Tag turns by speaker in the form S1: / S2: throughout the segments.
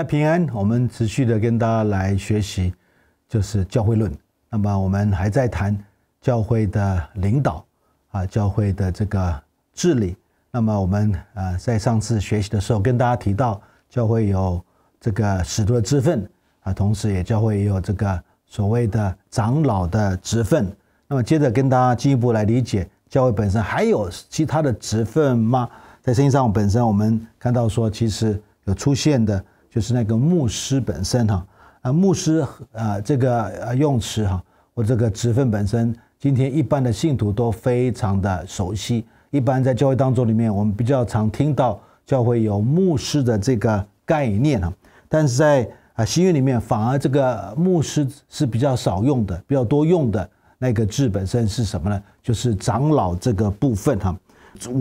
S1: 在平安，我们持续的跟大家来学习，就是教会论。那么我们还在谈教会的领导啊，教会的这个治理。那么我们呃，在上次学习的时候跟大家提到，教会有这个使徒的职分啊，同时也教会也有这个所谓的长老的职分。那么接着跟大家进一步来理解，教会本身还有其他的职分吗？在圣经上本身我们看到说，其实有出现的。就是那个牧师本身哈，啊，牧师啊，这个啊用词哈，或这个职分本身，今天一般的信徒都非常的熟悉。一般在教会当中里面，我们比较常听到教会有牧师的这个概念哈。但是在啊新约里面，反而这个牧师是比较少用的，比较多用的那个字本身是什么呢？就是长老这个部分哈。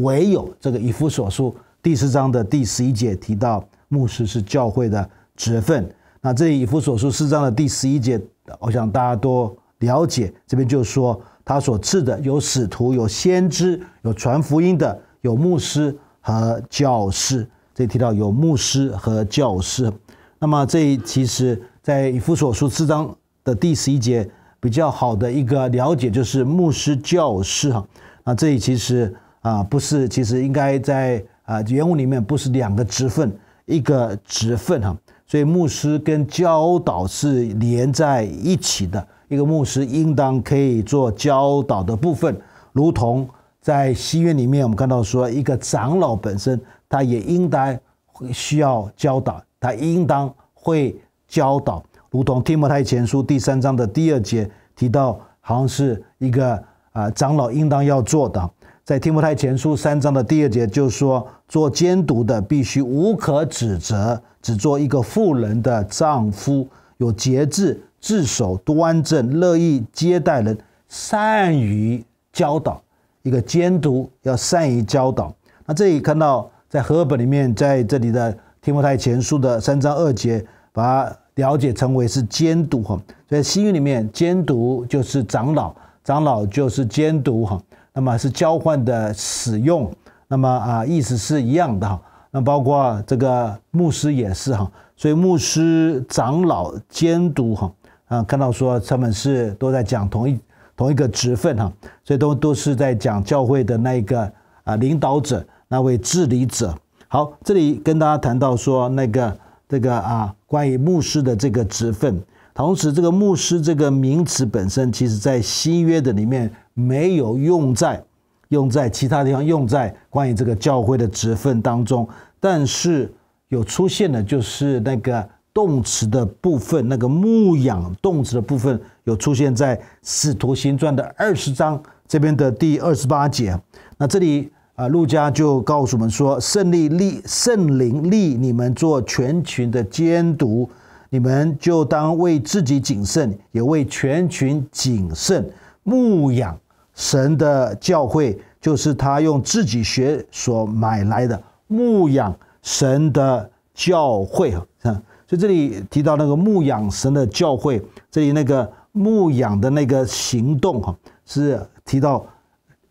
S1: 唯有这个以弗所书第四章的第十一节提到。牧师是教会的职分。那这里以弗所书四章的第十一节，我想大家都了解。这边就说他所赐的有使徒，有先知，有传福音的，有牧师和教师。这里提到有牧师和教师。那么这其实，在以弗所书四章的第十一节比较好的一个了解就是牧师、教师哈。那这里其实啊，不是，其实应该在啊原文里面不是两个职分。一个职份哈，所以牧师跟教导是连在一起的。一个牧师应当可以做教导的部分，如同在西院里面，我们看到说，一个长老本身他也应该会需要教导，他应当会教导，如同《提摩太前书》第三章的第二节提到，好像是一个啊长老应当要做的。在《提摩太前书》三章的第二节就说。做监督的必须无可指责，只做一个富人的丈夫，有节制，自守端正，乐意接待人，善于教导。一个监督要善于教导。那这里看到在《合本》里面，在这里的《天目台前书》的三章二节，把它了解成为是监督哈。在《西域》里面，监督就是长老，长老就是监督哈。那么是交换的使用。那么啊，意思是一样的哈。那包括这个牧师也是哈，所以牧师长老监督哈啊，看到说他们是都在讲同一同一个职份哈，所以都都是在讲教会的那个啊领导者那位治理者。好，这里跟大家谈到说那个这个啊关于牧师的这个职份，同时这个牧师这个名词本身，其实在新约的里面没有用在。用在其他地方，用在关于这个教会的职分当中，但是有出现的，就是那个动词的部分，那个牧养动词的部分，有出现在《使徒行传》的二十章这边的第二十八节。那这里啊，路加就告诉我们说：“圣利利圣灵利你们做全群的监督，你们就当为自己谨慎，也为全群谨慎牧养。”神的教会就是他用自己学所买来的牧养神的教会哈，所以这里提到那个牧养神的教会，这里那个牧养的那个行动哈，是提到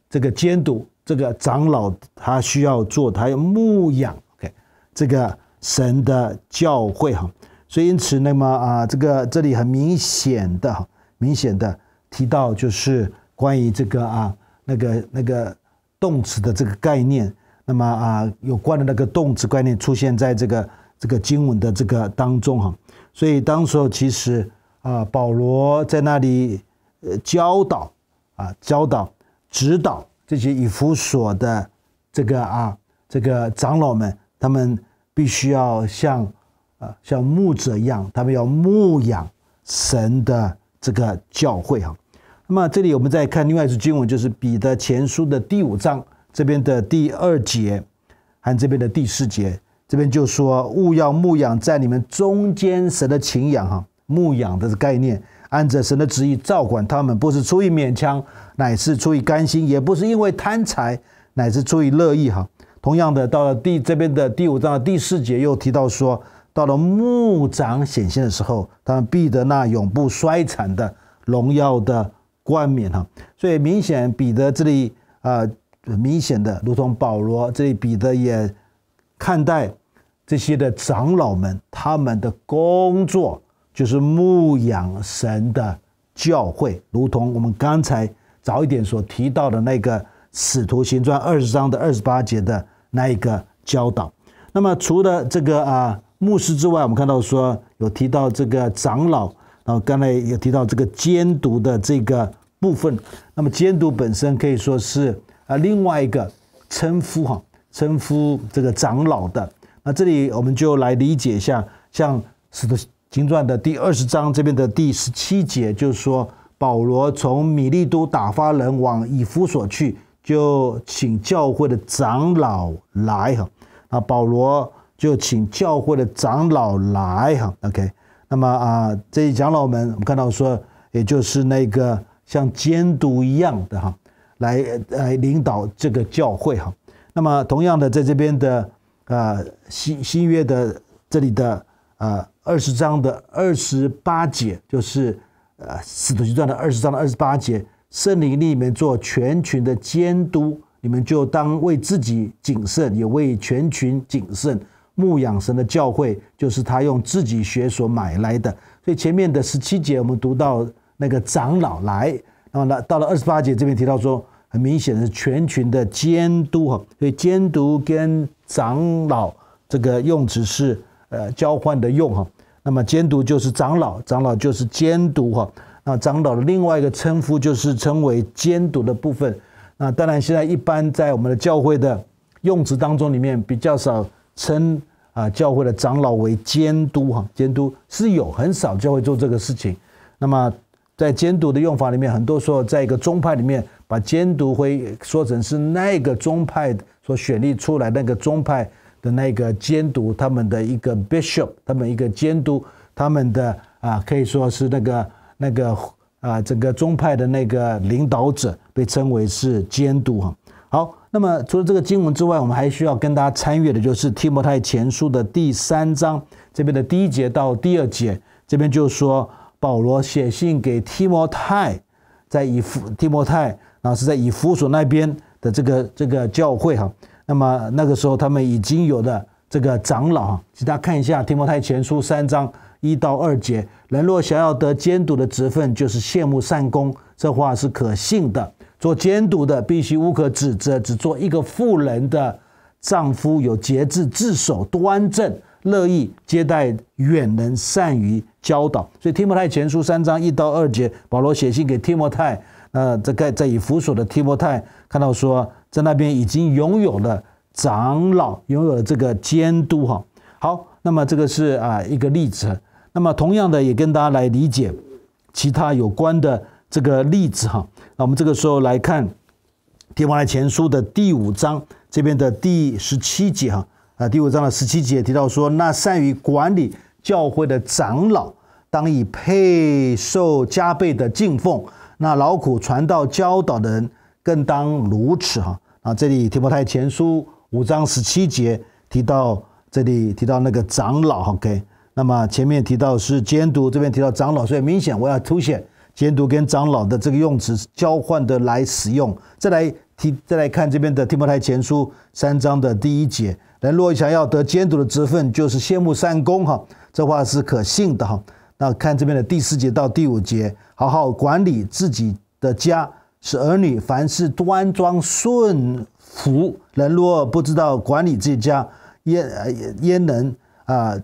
S1: 这个监督这个长老他需要做，他要牧养，OK，这个神的教会哈，所以因此那么啊，这个这里很明显的，明显的提到就是。关于这个啊，那个那个动词的这个概念，那么啊，有关的那个动词概念出现在这个这个经文的这个当中哈，所以当时候其实啊，保罗在那里呃教导啊，教导、指导这些以弗所的这个啊，这个长老们，他们必须要像啊，像牧者一样，他们要牧养神的这个教会哈。那么这里我们再看另外一次经文，就是彼得前书的第五章这边的第二节，和这边的第四节。这边就说勿要牧养在你们中间神的请养哈，牧养的概念，按着神的旨意照管他们，不是出于勉强，乃是出于甘心，也不是因为贪财，乃是出于乐意，哈。同样的，到了第这边的第五章的第四节又提到说，到了牧长显现的时候，他们必得那永不衰残的荣耀的。冠冕哈，所以明显彼得这里啊，明显的如同保罗这里，彼得也看待这些的长老们，他们的工作就是牧养神的教会，如同我们刚才早一点所提到的那个《使徒行传》二十章的二十八节的那一个教导。那么除了这个啊牧师之外，我们看到说有提到这个长老，然后刚才也提到这个监督的这个。部分，那么监督本身可以说是啊，另外一个称呼哈，称呼这个长老的。那这里我们就来理解一下，像使徒行传的第二十章这边的第十七节，就是说保罗从米利都打发人往以弗所去，就请教会的长老来哈。啊，保罗就请教会的长老来哈。OK，那么啊，这些长老们，我们看到说，也就是那个。像监督一样的哈，来来领导这个教会哈。那么同样的，在这边的啊新新约的这里的呃二十章的二十八节，就是呃使徒行传的二十章的二十八节，圣灵里面们做全群的监督，你们就当为自己谨慎，也为全群谨慎。牧养神的教会，就是他用自己血所买来的。所以前面的十七节，我们读到。那个长老来，然后呢，到了二十八节这边提到说，很明显是全群的监督哈，所以监督跟长老这个用词是呃交换的用哈。那么监督就是长老，长老就是监督哈。那长老的另外一个称呼就是称为监督的部分。那当然现在一般在我们的教会的用词当中里面比较少称啊教会的长老为监督哈，监督是有很少教会做这个事情。那么。在监督的用法里面，很多时候在一个宗派里面，把监督会说成是那个宗派所选立出来那个宗派的那个监督，他们的一个 bishop，他们一个监督，他们的啊，可以说是那个那个啊，整个宗派的那个领导者被称为是监督哈。好，那么除了这个经文之外，我们还需要跟大家参阅的就是《提摩太前书》的第三章这边的第一节到第二节，这边就说。保罗写信给提摩太，在以弗提摩太啊，是在以弗所那边的这个这个教会哈。那么那个时候他们已经有的这个长老哈，大家看一下提摩太前书三章一到二节：人若想要得监督的职分，就是羡慕善功，这话是可信的。做监督的必须无可指责，只做一个富人的丈夫有节制，自守端正。乐意接待远人，善于教导，所以提摩太前书三章一到二节，保罗写信给提摩太，呃，在在以弗所的提摩太看到说，在那边已经拥有了长老，拥有了这个监督哈。好，那么这个是啊一个例子。那么同样的，也跟大家来理解其他有关的这个例子哈。那我们这个时候来看提摩太前书的第五章这边的第十七节哈。啊，第五章的十七节提到说，那善于管理教会的长老，当以配受加倍的敬奉；那劳苦传道教导的人，更当如此。哈啊，这里提摩太前书五章十七节提到，这里提到那个长老。OK，那么前面提到是监督，这边提到长老，所以明显我要凸显监督跟长老的这个用词交换的来使用。再来提，再来看这边的提摩太前书三章的第一节。人若想要得监督的职分，就是羡慕三公哈，这话是可信的哈。那看这边的第四节到第五节，好好管理自己的家，使儿女凡事端庄顺服。人若不知道管理自家，焉焉能啊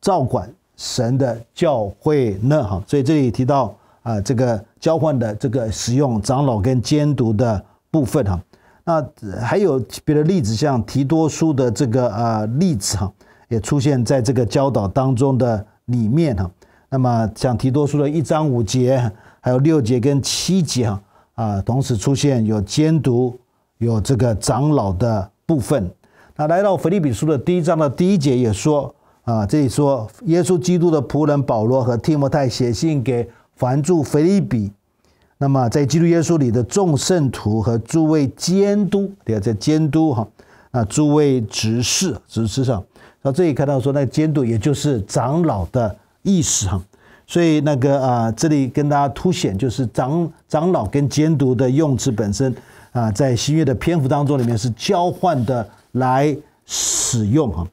S1: 照管神的教会呢？哈，所以这里提到啊这个交换的这个使用长老跟监督的部分哈。那还有别的例子，像提多书的这个啊例子哈，也出现在这个教导当中的里面哈。那么像提多书的一章五节，还有六节跟七节哈啊，同时出现有监督有这个长老的部分。那来到腓立比书的第一章的第一节也说啊，这里说耶稣基督的仆人保罗和提摩太写信给凡住腓立比。那么，在基督耶稣里的众圣徒和诸位监督，对啊，在监督哈啊诸位执事、执事上，那这里看到说，那监督也就是长老的意思哈。所以那个啊，这里跟大家凸显就是长长老跟监督的用词本身啊，在新约的篇幅当中里面是交换的来使用哈。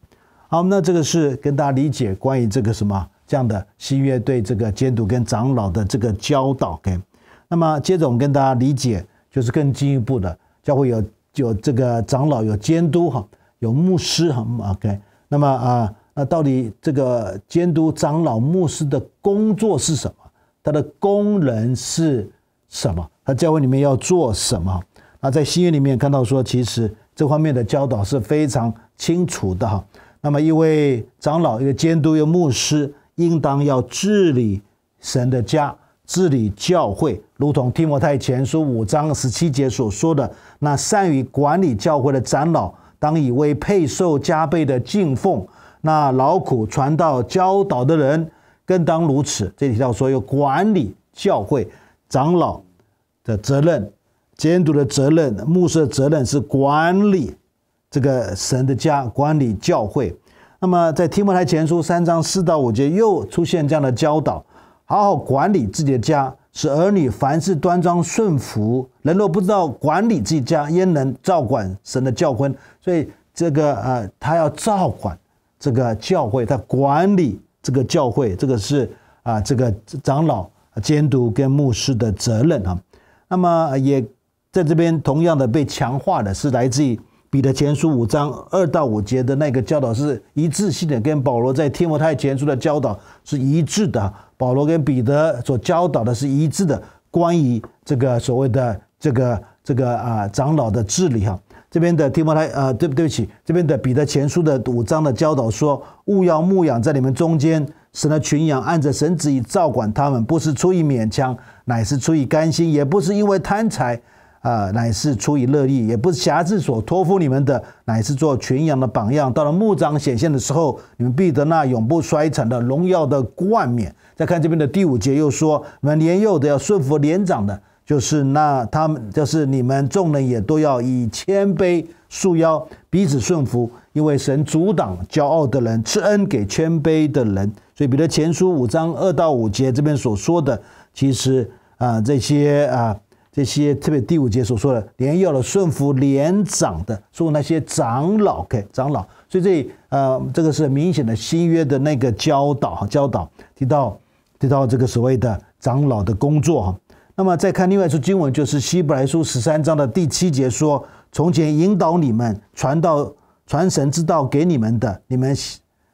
S1: 好，那这个是跟大家理解关于这个什么这样的新约对这个监督跟长老的这个教导跟。那么接着我们跟大家理解，就是更进一步的，教会有有这个长老有监督哈，有牧师哈，OK。那么啊，那到底这个监督长老牧师的工作是什么？他的功能是什么？他教会里面要做什么？那在新约里面看到说，其实这方面的教导是非常清楚的哈。那么一位长老、一个监督、一个牧师，应当要治理神的家。治理教会，如同提摩太前书五章十七节所说的，那善于管理教会的长老，当以为配受加倍的敬奉；那劳苦传道教导的人，更当如此。这里到说有管理教会长老的责任、监督的责任、牧师的责任，是管理这个神的家，管理教会。那么，在提摩太前书三章四到五节又出现这样的教导。好好管理自己的家，使儿女凡事端庄顺服。人若不知道管理自己家，焉能照管神的教诲？所以这个呃，他要照管这个教会，他管理这个教会，这个是啊，这个长老监督跟牧师的责任啊。那么也在这边同样的被强化的是来自于。彼得前书五章二到五节的那个教导是一致性的，跟保罗在提摩太前书的教导是一致的。保罗跟彼得所教导的是一致的，关于这个所谓的这个这个啊长老的治理哈。这边的提摩太啊，对不对不起？这边的彼得前书的五章的教导说：勿要牧养在你们中间神的群羊，按着绳子以照管他们，不是出于勉强，乃是出于甘心，也不是因为贪财。啊，乃是出于乐意，也不是侠制所托付你们的，乃是做群羊的榜样。到了牧长显现的时候，你们必得那永不衰残的荣耀的冠冕。再看这边的第五节，又说：，你们年幼的要顺服年长的，就是那他们，就是你们众人也都要以谦卑束腰，彼此顺服，因为神阻挡骄傲的人，赐恩给谦卑的人。所以，彼得前书五章二到五节这边所说的，其实啊，这些啊。这些特别第五节所说的，连要了顺服连长的，说那些长老给长老，所以这里呃，这个是明显的新约的那个教导哈，教导提到提到这个所谓的长老的工作哈。那么再看另外一处经文，就是希伯来书十三章的第七节说，从前引导你们、传道传神之道给你们的，你们。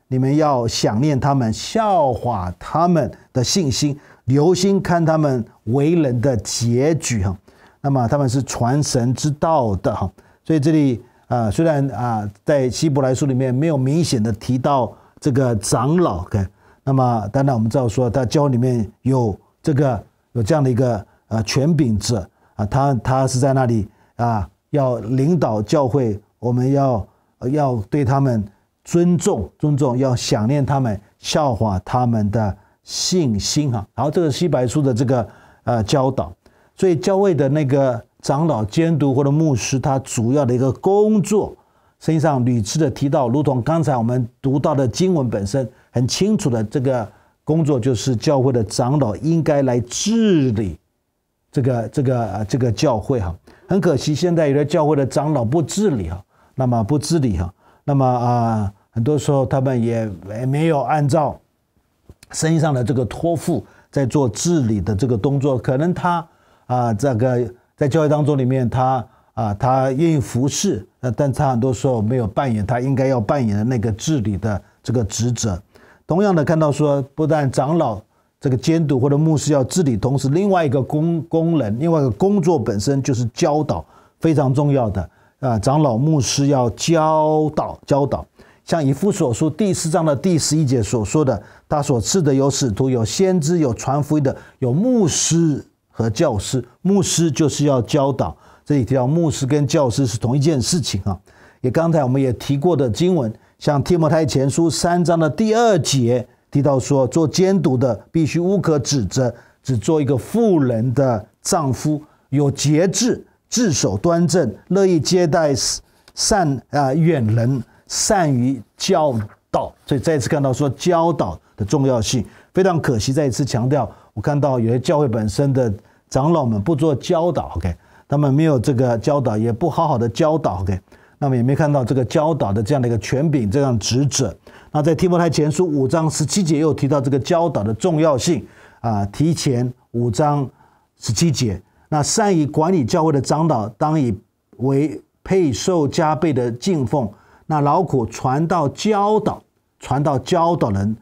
S1: 你们要想念他们，笑话他们的信心，留心看他们为人的结局，哈。那么他们是传神之道的，哈。所以这里啊，虽然啊，在希伯来书里面没有明显的提到这个长老，跟，那么当然我们知道说，他教里面有这个有这样的一个呃权柄制啊，他他是在那里啊要领导教会，我们要要对他们。尊重，尊重，要想念他们，笑话他们的信心哈。然后这个西白书的这个呃教导，所以教会的那个长老监督或者牧师，他主要的一个工作，实际上屡次的提到，如同刚才我们读到的经文本身很清楚的，这个工作就是教会的长老应该来治理这个这个这个教会哈。很可惜，现在有的教会的长老不治理哈，那么不治理哈，那么啊。很多时候，他们也也没有按照身上的这个托付在做治理的这个动作。可能他啊，这个在教会当中里面，他啊，他愿意服侍，但他很多时候没有扮演他应该要扮演的那个治理的这个职责。同样的，看到说，不但长老这个监督或者牧师要治理，同时另外一个工功能，另外一个工作本身就是教导，非常重要的啊。长老、牧师要教导、教导。像以弗所书第四章的第十一节所说的，他所赐的有使徒，有先知，有传福音的，有牧师和教师。牧师就是要教导。这里提到牧师跟教师是同一件事情啊。也刚才我们也提过的经文，像提摩太前书三章的第二节提到说，做监督的必须无可指责，只做一个富人的丈夫，有节制，自守端正，乐意接待善啊远人。善于教导，所以再一次看到说教导的重要性。非常可惜，再一次强调，我看到有些教会本身的长老们不做教导，OK？他们没有这个教导，也不好好的教导，OK？那么也没看到这个教导的这样的一个权柄，这样职责。那在提摩太前书五章十七节又提到这个教导的重要性啊，提前五章十七节，那善于管理教会的长老，当以为配受加倍的敬奉。那劳苦传到教导，传到教导人，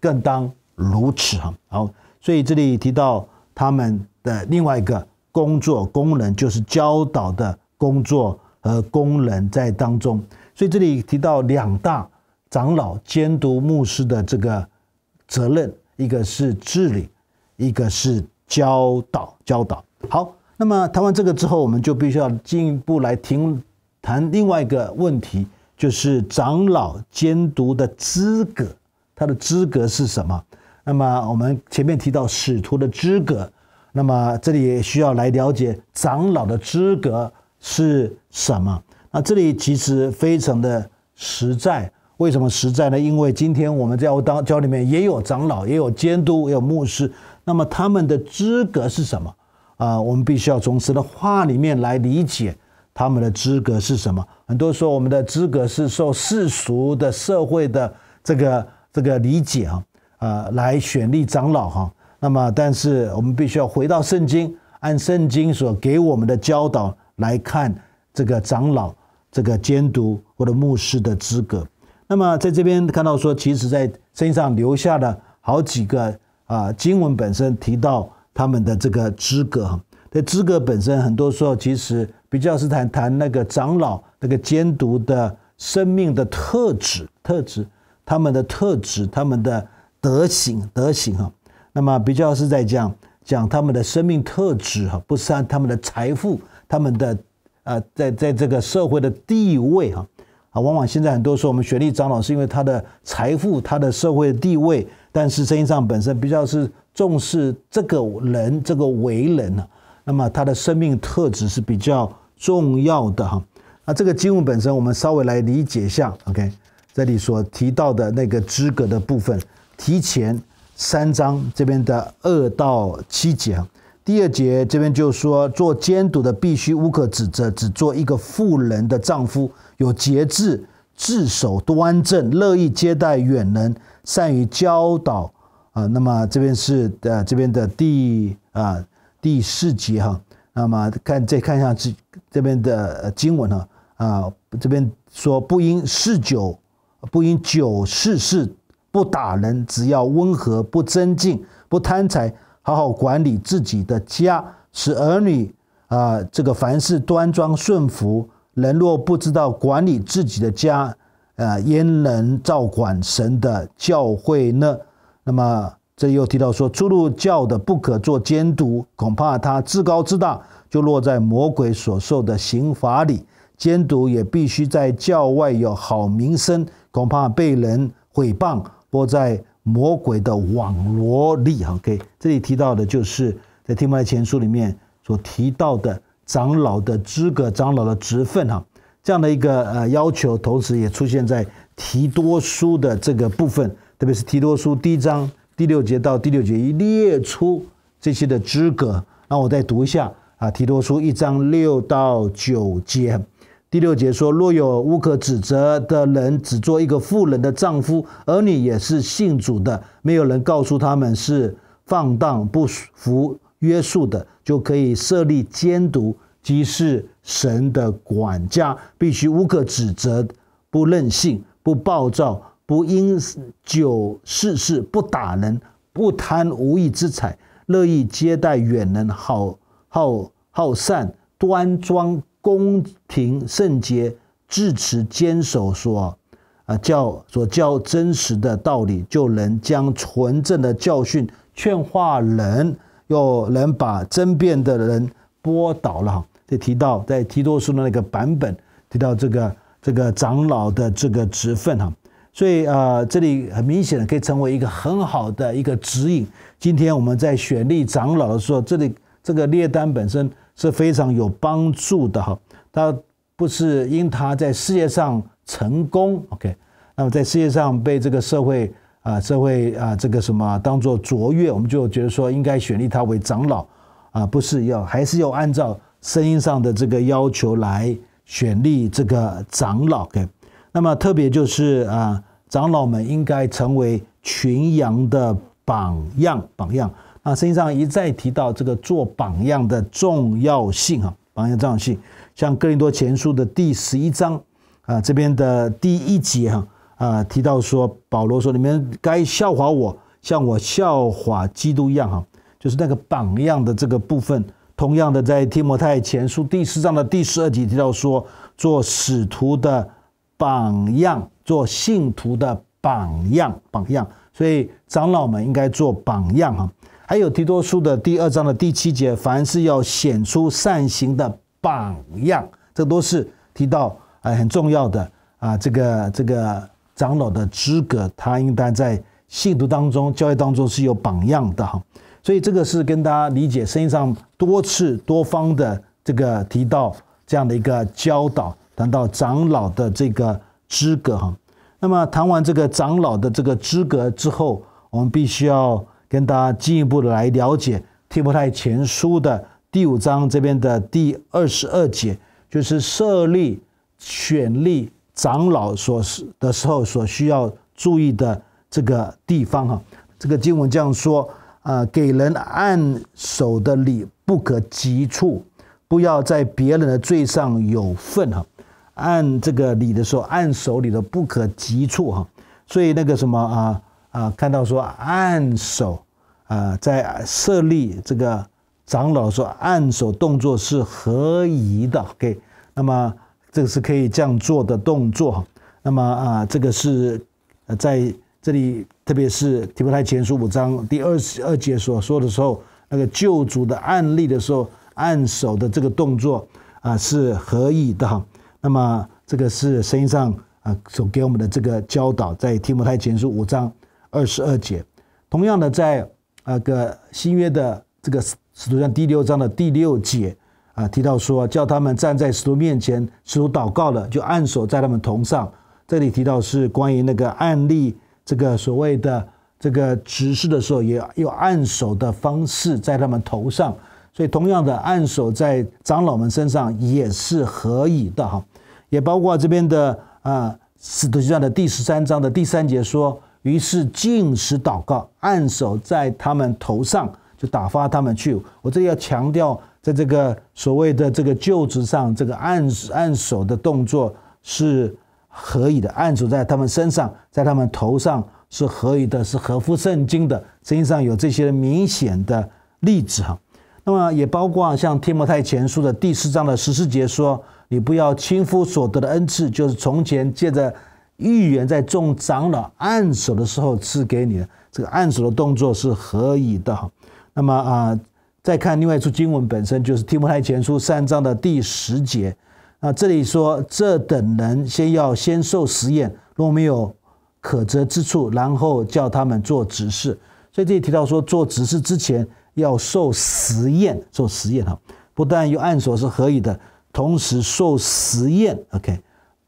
S1: 更当如此衡。好，所以这里提到他们的另外一个工作功能，就是教导的工作和功能在当中。所以这里提到两大长老监督牧师的这个责任，一个是治理，一个是教导教导。好，那么谈完这个之后，我们就必须要进一步来谈另外一个问题。就是长老监督的资格，他的资格是什么？那么我们前面提到使徒的资格，那么这里也需要来了解长老的资格是什么？那这里其实非常的实在。为什么实在呢？因为今天我们教当教里面也有长老，也有监督，也有牧师。那么他们的资格是什么？啊，我们必须要从神的话里面来理解。他们的资格是什么？很多时候，我们的资格是受世俗的社会的这个这个理解啊，呃，来选立长老哈。那么，但是我们必须要回到圣经，按圣经所给我们的教导来看这个长老、这个监督或者牧师的资格。那么，在这边看到说，其实在身上留下了好几个啊，经文本身提到他们的这个资格。这资格本身，很多时候其实。比较是谈谈那个长老那个监督的生命的特质特质，他们的特质，他们的德行德行啊。那么比较是在讲讲他们的生命特质啊，不是他们的财富，他们的啊，在在这个社会的地位啊啊。往往现在很多说我们学历长老是因为他的财富，他的社会地位，但是生意上本身比较是重视这个人这个为人啊。那么他的生命特质是比较。重要的哈，那这个经文本身，我们稍微来理解一下。OK，这里所提到的那个资格的部分，提前三章这边的二到七节，第二节这边就说做监督的必须无可指责，只做一个富人的丈夫，有节制，自守端正，乐意接待远人，善于教导啊。那么这边是的，这边的第啊第四节哈。那么看再看一下自。这边的经文呢，啊，这边说不因嗜酒，不因酒嗜事，不打人，只要温和，不增进，不贪财，好好管理自己的家，使儿女啊，这个凡事端庄顺服。人若不知道管理自己的家，呃，焉能照管神的教诲呢？那么这又提到说，出入教的不可做监督，恐怕他自高自大。就落在魔鬼所受的刑罚里，监督也必须在教外有好名声，恐怕被人毁谤，落在魔鬼的网罗里。o k 这里提到的就是在提摩太前书里面所提到的长老的资格、长老的职分。哈，这样的一个呃要求，同时也出现在提多书的这个部分，特别是提多书第一章第六节到第六节一列出这些的资格。让我再读一下。啊，提多书一章六到九节，第六节说：若有无可指责的人，只做一个富人的丈夫，儿女也是信主的，没有人告诉他们是放荡不服约束的，就可以设立监督，即是神的管家，必须无可指责，不任性，不暴躁，不因酒事事，不打人，不贪无义之财，乐意接待远人，好好。好善端庄公平圣洁，至持坚守，说，啊，教所教真实的道理，就能将纯正的教训劝化人，又能把争辩的人拨倒了。哈，提到在提多书的那个版本，提到这个这个长老的这个职分，哈，所以啊，这里很明显的可以成为一个很好的一个指引。今天我们在选立长老的时候，这里这个列单本身。是非常有帮助的哈，他不是因他在事业上成功，OK，那么在事业上被这个社会啊社会啊这个什么当做卓越，我们就觉得说应该选立他为长老啊，不是要还是要按照声音上的这个要求来选立这个长老，OK，那么特别就是啊，长老们应该成为群羊的榜样榜样。啊，圣经上一再提到这个做榜样的重要性啊，榜样重要性。像哥林多前书的第十一章啊，这边的第一节啊啊，提到说保罗说你们该笑话我，像我笑话基督一样哈，就是那个榜样的这个部分。同样的，在提摩太前书第四章的第十二节提到说，做使徒的榜样，做信徒的榜样，榜样。所以长老们应该做榜样哈。还有提多书的第二章的第七节，凡是要显出善行的榜样，这都是提到啊很重要的啊，这个这个长老的资格，他应该在信徒当中、教育当中是有榜样的哈。所以这个是跟大家理解圣经上多次多方的这个提到这样的一个教导，谈到长老的这个资格哈。那么谈完这个长老的这个资格之后，我们必须要。跟大家进一步的来了解《提婆泰前书》的第五章这边的第二十二节，就是设立选立长老所的时候所需要注意的这个地方哈。这个经文这样说啊，给人按手的礼不可急促，不要在别人的罪上有份哈。按这个礼的时候，按手礼的不可急促哈。所以那个什么啊啊，看到说按手。啊，在设立这个长老说按手动作是何宜的，OK，那么这个是可以这样做的动作。那么啊，这个是呃在这里，特别是提摩太前书五章第二十二节所说的时候，那个救主的案例的时候，按手的这个动作啊是何宜的。那么这个是际上啊所给我们的这个教导，在提摩太前书五章二十二节，同样的在。那个新约的这个使徒传第六章的第六节啊，提到说叫他们站在使徒面前，使徒祷告了，就按手在他们头上。这里提到是关于那个案例，这个所谓的这个指示的时候，也有按手的方式在他们头上。所以同样的，按手在长老们身上也是可以的哈，也包括这边的啊使徒行传的第十三章的第三节说。于是进食、祷告、按手在他们头上，就打发他们去。我这里要强调，在这个所谓的这个旧职上，这个按按手的动作是可以的？按手在他们身上，在他们头上是可以的？是合乎圣经的？圣经上有这些明显的例子哈。那么也包括像《天魔太前书》的第四章的十四节说：“你不要轻忽所得的恩赐，就是从前借着。”预言在众长老按手的时候赐给你的，这个按手的动作是何以的？哈，那么啊，再看另外一处经文本身，就是《提摩太前书》三章的第十节。啊，这里说这等人先要先受实验，若没有可折之处，然后叫他们做指示。所以这里提到说，做指示之前要受实验，做实验哈，不但有按手是可以的，同时受实验。OK。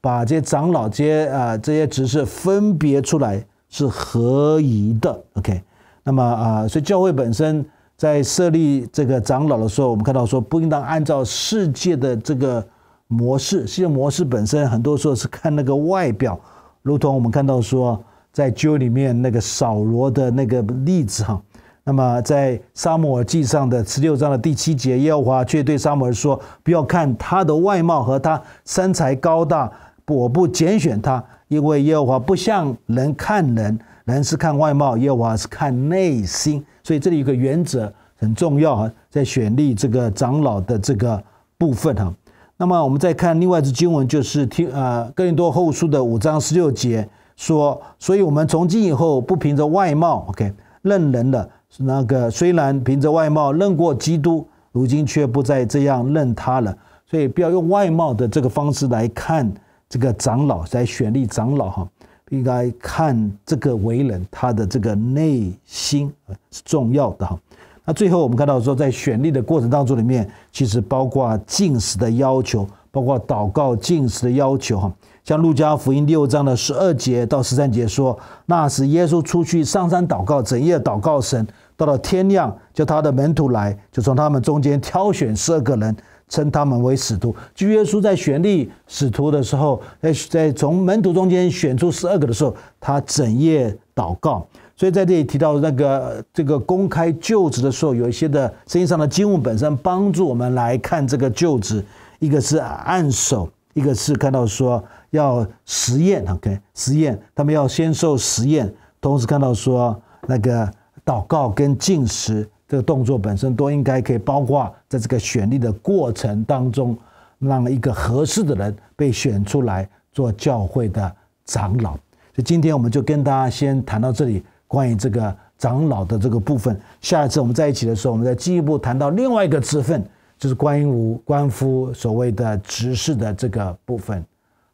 S1: 把这些长老，这啊这些职事分别出来是合宜的，OK？那么啊，所以教会本身在设立这个长老的时候，我们看到说不应当按照世界的这个模式，世界模式本身很多时候是看那个外表，如同我们看到说在旧里面那个扫罗的那个例子哈。那么在沙摩尔记上的十六章的第七节，耶和华却对沙摩尔说：“不要看他的外貌和他身材高大。”我不拣选他，因为耶和华不像人看人，人是看外貌，耶和华是看内心。所以这里有个原则很重要啊，在选立这个长老的这个部分哈。那么我们再看另外一支经文，就是听呃哥林多后书的五章十六节说，所以我们从今以后不凭着外貌，OK，认人了。那个虽然凭着外貌认过基督，如今却不再这样认他了。所以不要用外貌的这个方式来看。这个长老在选立长老哈，应该看这个为人，他的这个内心是重要的哈。那最后我们看到说，在选立的过程当中，里面其实包括进食的要求，包括祷告进食的要求哈。像路加福音六章的十二节到十三节说，那时耶稣出去上山祷告，整夜祷告神，到了天亮，叫他的门徒来，就从他们中间挑选十二个人。称他们为使徒，就耶稣在选立使徒的时候，在在从门徒中间选出十二个的时候，他整夜祷告。所以在这里提到那个这个公开就职的时候，有一些的圣经上的经文本身帮助我们来看这个就职，一个是按手，一个是看到说要实验，OK，实验，他们要先受实验，同时看到说那个祷告跟进食。这个动作本身都应该可以包括在这个选立的过程当中，让一个合适的人被选出来做教会的长老。所以今天我们就跟大家先谈到这里，关于这个长老的这个部分。下一次我们在一起的时候，我们再进一步谈到另外一个之分，就是关于无关乎所谓的执事的这个部分。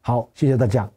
S1: 好，谢谢大家。